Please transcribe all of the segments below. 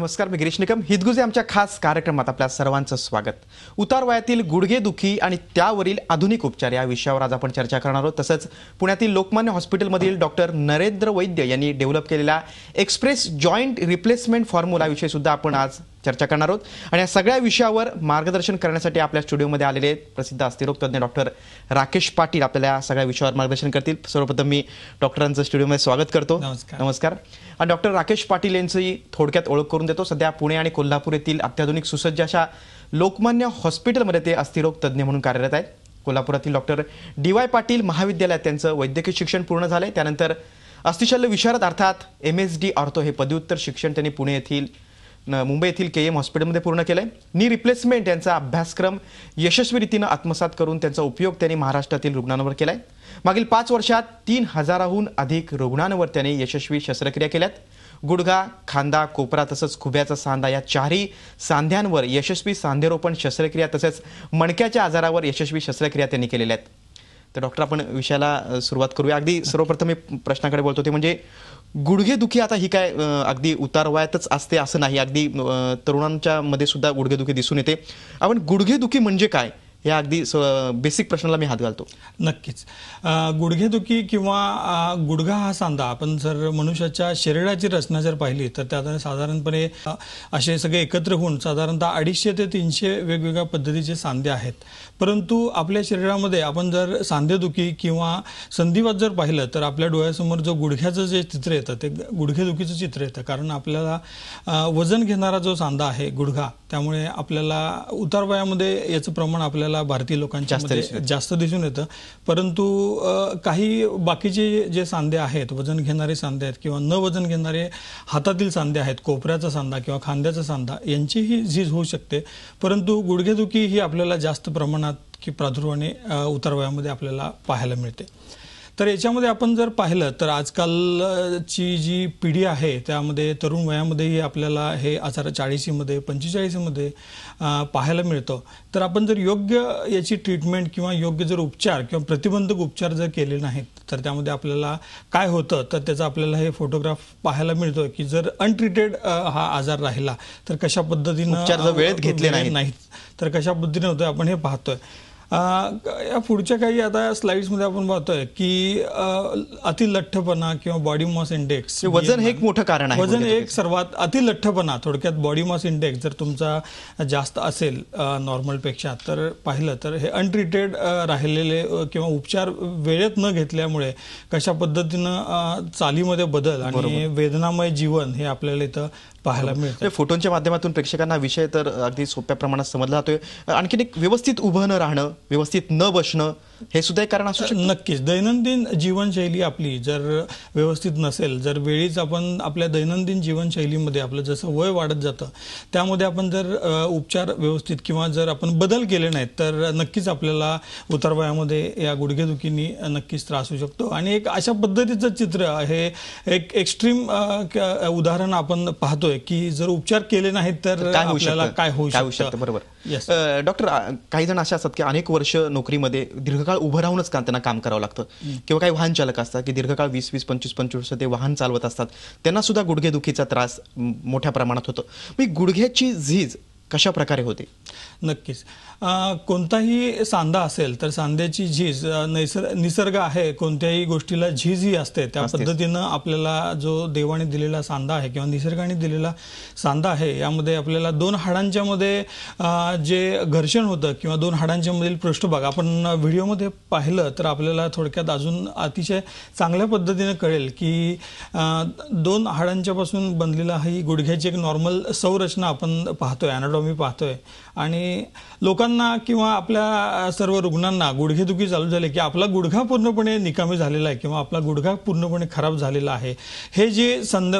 नमस्कार मी गिरीश निकम हितगुजे आमच्या खास कार्यक्रमात आपल्या सर्वांचं स्वागत उतार वयातील गुडघेदुखी आणि त्यावरील आधुनिक उपचार या विषयावर आज आपण चर्चा करणार आहोत तसंच पुण्यातील लोकमान्य हॉस्पिटलमधील डॉक्टर नरेंद्र वैद्य यांनी डेव्हलप केलेला एक्सप्रेस जॉईंट रिप्लेसमेंट फॉर्म्युलाविषयी सुद्धा आपण आज चर्चा करणार आहोत आणि या सगळ्या विषयावर मार्गदर्शन करण्यासाठी आपल्या स्टुडिओमध्ये आलेले प्रसिद्ध अस्थिरोग तज्ज्ञ डॉक्टर राकेश पाटील आपल्याला या सगळ्या विषयावर मार्गदर्शन करतील सर्वप्रथम मी डॉक्टरांचं स्टुडिओमध्ये स्वागत करतो नमस्कार आणि डॉक्टर राकेश पाटील यांची थोडक्यात ओळख करून देतो सध्या पुणे आणि कोल्हापूर येथील अत्याधुनिक सुसज्ज अशा लोकमान्य हॉस्पिटलमध्ये ते अस्थिरोग तज्ज्ञ म्हणून कार्यरत आहेत कोल्हापुरातील डॉक्टर डी वाय पाटील महाविद्यालयात त्यांचं वैद्यकीय शिक्षण पूर्ण झालं त्यानंतर अस्थिशल्य विशारद अर्थात एम एस डी ऑर्थो हे पदव्युत्तर शिक्षण त्यांनी पुणे येथील मुंबई येथील के एम हॉस्पिटलमध्ये पूर्ण केलं आहे नी रिप्लेसमेंट यांचा अभ्यासक्रम यशस्वी रीतीनं आत्मसात करून त्यांचा उपयोग त्यांनी महाराष्ट्रातील रुग्णांवर केला आहे मागील पाच वर्षात तीन हजाराहून अधिक रुग्णांवर त्यांनी यशस्वी शस्त्रक्रिया केल्यात गुडघा खांदा कोपरा तसंच खुब्याचा सांधा या चारही सांध्यांवर यशस्वी सांधेरोपण शस्त्रक्रिया तसेच मणक्याच्या आजारावर यशस्वी शस्त्रक्रिया त्यांनी केलेल्या आहेत तर डॉक्टर आपण विषयाला सुरुवात करूया अगदी सर्वप्रथम मी प्रश्नाकडे बोलतो ते म्हणजे गुडघेदुखी आता ही काय अगदी उतार असते असं नाही अगदी तरुणांच्या मध्ये सुद्धा गुडघेदुखी दिसून येते आपण गुडघेदुखी म्हणजे काय या अगदी बेसिक प्रश्नाला मी हात घालतो नक्कीच गुडघेदुखी किंवा गुडघा हा सांधा आपण जर मनुष्याच्या शरीराची रचना जर पाहिली तर त्यात साधारणपणे असे सगळे एकत्र होऊन साधारणतः अडीचशे ते तीनशे वेगवेगळ्या पद्धतीचे सांधे आहेत परंतु आपल्या शरीरामध्ये आपण जर सांधेदुखी किंवा संधिवात जर पाहिलं तर आपल्या डोळ्यासमोर जो गुडघ्याचं जे चित्र येतं ते गुडघेदुखीचं चित्र येतं कारण आपल्याला वजन घेणारा जो सांधा आहे गुडघा त्यामुळे आपल्याला उतारवयामध्ये याचं प्रमाण आपल्याला आपल्याला भारतीय लोकांच्या जास्त दिसून येतं परंतु काही बाकीचे जे सांधे आहेत वजन घेणारे सांधे आहेत किंवा न वजन घेणारे हातातील सांधे आहेत कोपऱ्याचा सांधा किंवा खांद्याचा सांधा यांचीही झीज होऊ शकते परंतु गुडघेदुखी ही आपल्याला जास्त प्रमाणात की प्रादुर्भाने उतरवयामध्ये आपल्याला पाहायला मिळते तर याच्यामध्ये आपण जर पाहिलं तर आजकालची जी पिढी आहे त्यामध्ये तरुण वयामध्येही आपल्याला हे आजार चाळीसीमध्ये पंचेचाळीसीमध्ये पाहायला मिळतं तर आपण जर योग्य याची ट्रीटमेंट किंवा योग्य जर उपचार किंवा प्रतिबंधक उपचार जर केले नाहीत तर त्यामध्ये आपल्याला काय होतं तर त्याचा आपल्याला हे फोटोग्राफ पाहायला मिळतो की जर अनट्रीटेड हा आजार राहिला तर कशा पद्धतीनं वेळेत घेतले नाहीत तर कशा पद्धतीने होतं आपण हे पाहतोय या पुढच्या काही आता मध्ये आपण पाहतोय की अतिलठ्ठपणा किंवा बॉडी मास इंडेक्स वजन हे एक मोठं कारण आहे वजन एक सर्वात अतिलठ्ठपणा थोडक्यात बॉडी मास इंडेक्स जर तुमचा जास्त असेल नॉर्मलपेक्षा तर पाहिलं तर हे अनट्रीटेड राहिलेले किंवा उपचार वेळेत न घेतल्यामुळे कशा पद्धतीनं चालीमध्ये बदल आणि वेदनामय जीवन हे आपल्याला इथं पाहायला मिळतं फोटोंच्या माध्यमातून प्रेक्षकांना विषय तर अगदी सोप्या प्रमाणात समजला जातोय आणखीन एक व्यवस्थित उभं न राहणं व्यवस्थित न बसणं हे सुद्धा एक कारण असू शकतं नक्कीच दैनंदिन जीवनशैली आपली जर व्यवस्थित नसेल जर वेळीच आपण आपल्या दैनंदिन जीवनशैलीमध्ये आपलं जसं वय वाढत जातं त्यामध्ये आपण जर उपचार व्यवस्थित किंवा जर आपण बदल केले नाहीत तर नक्कीच आपल्याला उतार या गुडघेदुखीनी नक्कीच त्रास होऊ शकतो आणि एक अशा पद्धतीचं चित्र हे एक एक्स्ट्रीम उदाहरण आपण पाहतोय की जर उपचार केले नाहीत तर आपल्याला काय होऊ शकतं बरोबर डॉक्टर काही जण असे असतात की अनेक वर्ष नोकरीमध्ये दीर्घ दीर्घकाळ उभं राहूनच का त्यांना काम करावं लागतं किंवा काही वाहन चालक असतात की दीर्घकाळ वीस वीस पंचवीस पंचवीस वर्ष ते वाहन चालवत असतात त्यांना सुद्धा गुडघेदुखीचा त्रास मोठ्या प्रमाणात होतो मी गुडघ्याची झीज कशा प्रकारे होते नक्कीच कोणताही सांदा असेल तर सांद्याची झीज नैसर्ग निसर्ग आहे कोणत्याही गोष्टीला झीज ही असते त्या पद्धतीनं आपल्याला जो देवाने दिलेला सांदा आहे किंवा निसर्गाने दिलेला सांदा आहे यामध्ये आपल्याला दोन हाडांच्या मध्ये जे घर्षण होतं किंवा दोन हाडांच्या मधील पृष्ठभाग आपण व्हिडिओमध्ये पाहिलं तर आपल्याला थोडक्यात अजून अतिशय चांगल्या पद्धतीनं कळेल की दोन हाडांच्या पासून बनलेला ही गुडघ्याची एक नॉर्मल संरचना आपण पाहतोय मी पाहतोय आणि लोकांना किंवा आपल्या सर्व रुग्णांना गुडघेदुखी चालू झाले की आपला गुडघा पूर्णपणे निकामी झालेला आहे किंवा आपला गुडघा पूर्णपणे खराब झालेला आहे हे जे संद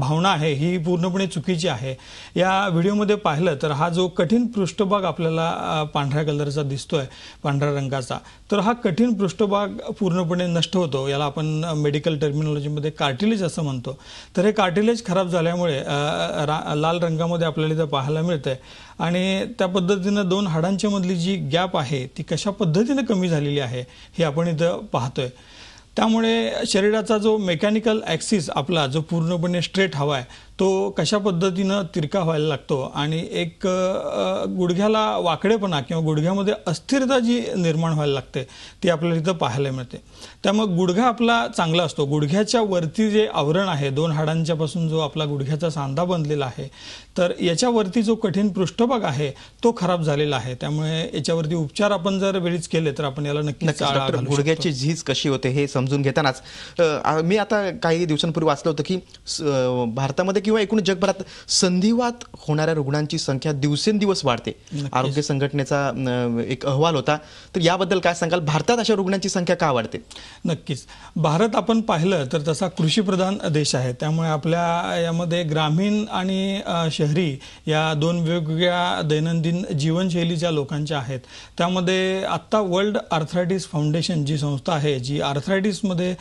भावना आहे ही पूर्णपणे चुकीची आहे या व्हिडिओमध्ये पाहिलं तर हा जो कठीण पृष्ठभाग आपल्याला पांढऱ्या कलरचा दिसतोय पांढऱ्या रंगाचा तर हा कठीण पृष्ठभाग पूर्णपणे नष्ट होतो याला आपण मेडिकल टर्मिनॉलॉजीमध्ये कार्टिलेज असं म्हणतो तर हे कार्टिलेज खराब झाल्यामुळे लाल रंगामध्ये आपल्याला इथं पाहायला मिळतंय आणि त्या पद्धतीनं दोन हाडांच्या मधली जी गॅप आहे ती कशा पद्धतीनं कमी झालेली आहे हे आपण इथं पाहतोय त्यामुळे शरीराचा जो मेकॅनिकल ॲक्सिस आपला जो पूर्णपणे स्ट्रेट हवा आहे तो कशा पद्धतीनं तिरका व्हायला लागतो आणि एक गुडघ्याला वाकडेपणा किंवा गुडघ्यामध्ये अस्थिरता जी निर्माण व्हायला लागते ती आपल्याला तिथं पाहायला मिळते त्यामुळे गुडघा आपला चांगला असतो गुडघ्याच्या वरती जे आवरण आहे दोन हाडांच्या पासून जो आपला गुडघ्याचा सांधा बनलेला आहे तर याच्यावरती जो कठीण पृष्ठभाग आहे तो खराब झालेला आहे त्यामुळे याच्यावरती उपचार आपण जर वेळीच केले तर आपण याला नक्की गुडघ्याची झीज कशी होते हे समजून घेतानाच मी आता काही दिवसांपूर्वी वाचलं होतं की भारतामध्ये किंवा एकूण जगभरात संधिवात होणाऱ्या रुग्णांची संख्या दिवसेंदिवस वाढते आरोग्य संघटनेचा एक अहवाल होता तर याबद्दल काय सांगाल भारतात अशा रुग्णांची संख्या का वाढते नक्कीच भारत आपण पाहिलं तर तसा कृषीप्रधान देश आहे त्यामुळे आपल्या यामध्ये ग्रामीण आणि शहरी या दोन वेगवेगळ्या दैनंदिन जीवनशैली ज्या लोकांच्या आहेत त्यामध्ये आत्ता वर्ल्ड आर्थरायटिस फाउंडेशन जी संस्था आहे जी आर्थरायटिसमध्ये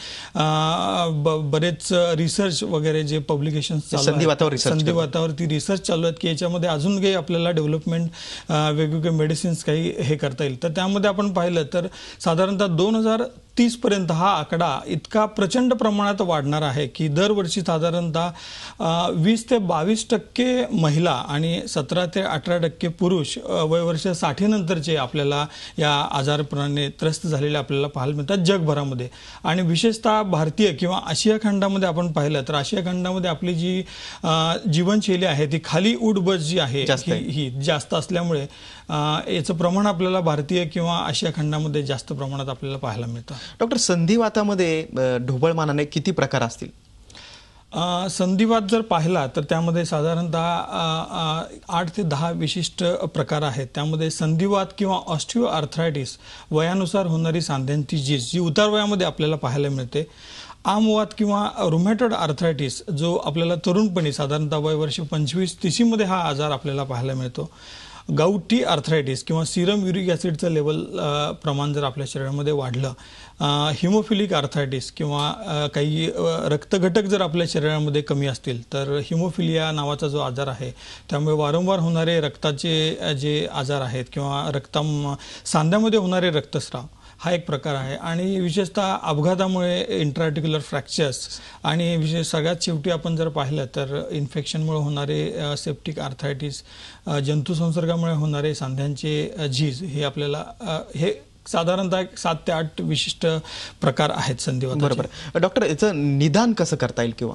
बरेच रिसर्च वगैरे जे पब्लिकेशन संधी रिसर्च ती रिसर्च चालू आहेत की याच्यामध्ये अजून काही आपल्याला डेव्हलपमेंट वेगवेगळे मेडिसिन्स काही हे करता येईल तर त्यामध्ये आपण पाहिलं तर साधारणतः दोन हजार तीस पर्यंत हा आकडा इतका प्रचंड प्रमाणात वाढणार आहे की दरवर्षी साधारणतः वीस ते बावीस टक्के महिला आणि सतरा ते अठरा टक्के पुरुष वयवर्ष साठीनंतरचे आपल्याला या आजारपणाने त्रस्त झालेले आपल्याला पाहायला मिळतात जगभरामध्ये आणि विशेषतः भारतीय किंवा आशिया खंडामध्ये आपण पाहिलं तर आशिया खंडामध्ये आपली जी जीवनशैली आहे ती खाली उडबस जी आहे ही जास्त असल्यामुळे याचं प्रमाण आपल्याला भारतीय किंवा आशिया खंडामध्ये जास्त प्रमाणात आपल्याला पाहायला मिळतं डॉक्टर संधिवातामध्ये ढोबळमानाने किती प्रकार असतील संधिवात जर पाहिला तर त्यामध्ये साधारणतः आठ ते दहा विशिष्ट प्रकार आहेत त्यामध्ये संधिवात किंवा ऑस्टिओ आर्थरायटिस वयानुसार होणारी सांध्यांची जीज जी उतार वयामध्ये आपल्याला पाहायला मिळते आमवाद किंवा रुमॅटॉइड आर्थरायटिस जो आपल्याला तरुणपणी साधारणतः वयवर्षी पंचवीस तीसीमध्ये हा आजार आपल्याला पाहायला मिळतो गाउटी आर्थरायटिस किंवा सिरम युरिक ॲसिडचं लेवल प्रमाण जर आपल्या शरीरामध्ये वाढलं हिमोफिलिक आर्थरायटिस किंवा काही रक्तघटक जर आपल्या शरीरामध्ये कमी असतील तर हिमोफिलिया नावाचा जो आजार आहे त्यामुळे वारंवार होणारे रक्ताचे जे आजार आहेत किंवा रक्ता सांध्यामध्ये होणारे रक्तस्राव हा एक प्रकार आहे आणि विशेषतः अपघातामुळे इंट्राटिक्युलर फ्रॅक्चर्स आणि विशेष सगळ्यात शेवटी आपण जर पाहिलं तर इन्फेक्शनमुळे होणारे सेप्टिक आर्थायटिस जंतुसंसर्गामुळे होणारे सांध्यांचे झीज हे आपल्याला हे साधारणतः सात ते आठ विशिष्ट प्रकार आहेत संधिवात बरोबर डॉक्टर याचं निदान कसं करता येईल किंवा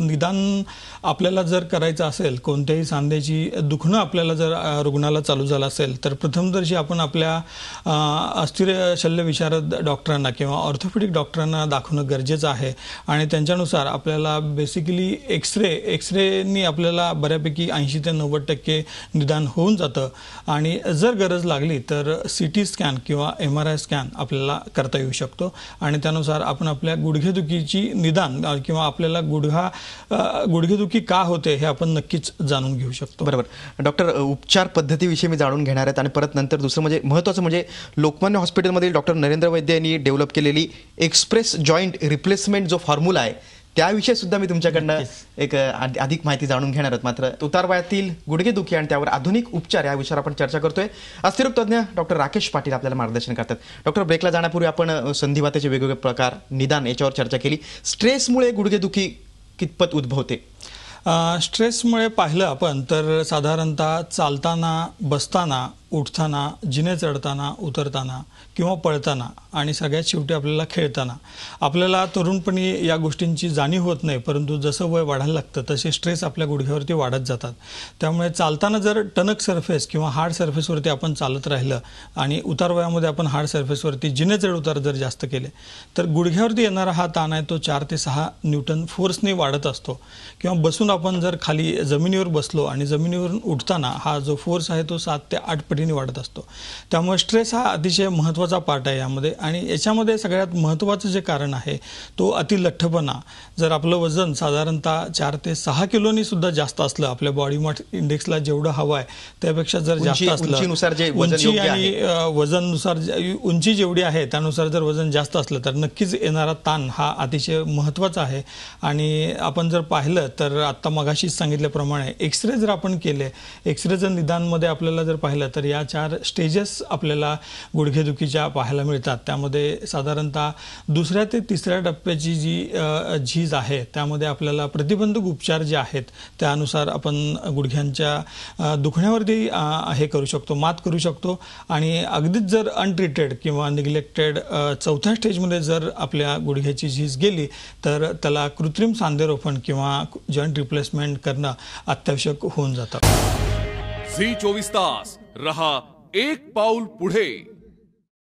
निदान आपल्याला जर करायचं असेल कोणत्याही सांध्याची दुखणं आपल्याला जर रुग्णाला चालू झालं असेल तर प्रथमदर्शी आपण आपल्या अस्थिर शल्य शल्यविशारद डॉक्टरांना किंवा ऑर्थोपेडिक डॉक्टरांना दाखवणं गरजेचं आहे आणि त्यांच्यानुसार आपल्याला बेसिकली एक्सरे एक्सरेनी आपल्याला बऱ्यापैकी ऐंशी ते नव्वद टक्के निदान होऊन जातं आणि जर गरज लागली तर सी टी स्कॅन किंवा एम आर आय स्कॅन आपल्याला करता येऊ शकतो आणि त्यानुसार आपण आपल्या गुडघेदुखीची निदान किंवा आपल्याला गुडघा गुडघेदुखी का होते हे आपण नक्कीच जाणून घेऊ शकतो बरोबर डॉक्टर उपचार पद्धतीविषयी मी जाणून घेणार आहेत आणि परत नंतर दुसरं म्हणजे महत्त्वाचं म्हणजे लोकमान्य हॉस्पिटलमधील डॉक्टर नरेंद्र वैद्य यांनी डेव्हलप केलेली एक्सप्रेस जॉईंट रिप्लेसमेंट जो फॉर्म्युला आहे त्याविषयी सुद्धा मी तुमच्याकडनं एक अधिक माहिती जाणून घेणार आहोत मात्र उतारवयातील गुडघेदुखी आणि त्यावर आधुनिक उपचार या विषयावर आपण चर्चा करतोय अस्थिरोग तज्ज्ञ डॉक्टर राकेश पाटील आपल्याला मार्गदर्शन करतात डॉक्टर ब्रेकला जाण्यापूर्वी आपण संधिवाताचे वेगवेगळे प्रकार निदान याच्यावर चर्चा केली स्ट्रेसमुळे गुडघेदुखी कितपत उद्भवते स्ट्रेसमुळे पाहिलं आपण तर साधारणतः चालताना बसताना उठताना जिने चढताना उतरताना किंवा पळताना आणि सगळ्यात शेवटी आपल्याला खेळताना आपल्याला तरुणपणी या गोष्टींची जाणीव होत नाही परंतु जसं वय वाढायला लागतं तसे स्ट्रेस आपल्या गुडघ्यावरती वाढत जातात त्यामुळे चालताना जर टनक सरफेस किंवा हार्ड सरफेसवरती आपण चालत राहिलं आणि उतार वयामध्ये आपण हार्ड सरफेसवरती जिने चढ उतार जर जास्त केले तर गुडघ्यावरती येणारा हा ताण आहे तो चार ते सहा न्यूटन फोर्सने वाढत असतो किंवा बसून आपण जर खाली जमिनीवर बसलो आणि जमिनीवरून उठताना हा जो फोर्स आहे तो सात ते आठ पटीने वाढत असतो त्यामुळे स्ट्रेस हा अतिशय महत्त्वाचा पार्ट आहे यामध्ये आणि याच्यामध्ये सगळ्यात महत्त्वाचं जे कारण आहे तो अतिलठ्ठपणा जर आपलं वजन साधारणतः चार ते सहा किलोनी सुद्धा जास्त असलं आपल्या बॉडी मॉट इंडेक्सला जेवढं हवं आहे त्यापेक्षा जर जास्त असलं उंची आणि वजननुसार उंची जेवढी आहे त्यानुसार जर वजन जास्त असलं तर नक्कीच येणारा ताण हा अतिशय महत्त्वाचा आहे आणि आपण जर पाहिलं तर आत्ता मगाशीच सांगितल्याप्रमाणे एक्सरे जर आपण केले एक्सरे एक्सरेचं निदानमध्ये आपल्याला जर पाहिलं तर या चार स्टेजेस आपल्याला गुडघेदुखीच्या पाहायला मिळतात त्यामध्ये साधारणतः दुसऱ्या ते तिसऱ्या टप्प्याची जी झीज आहे त्यामध्ये आपल्याला प्रतिबंधक उपचार जे आहेत त्यानुसार आपण गुडघ्यांच्या दुखण्यावरती हे करू शकतो मात करू शकतो आणि अगदीच जर अनट्रीटेड किंवा निग्लेक्टेड चौथ्या स्टेजमध्ये जर आपल्या गुडघ्याची झीज गेली तर त्याला कृत्रिम सांधेरोपण किंवा जॉईंट रिप्लेसमेंट करणं अत्यावश्यक होऊन जातं झी चोवीस तास रहा एक पाऊल पुढे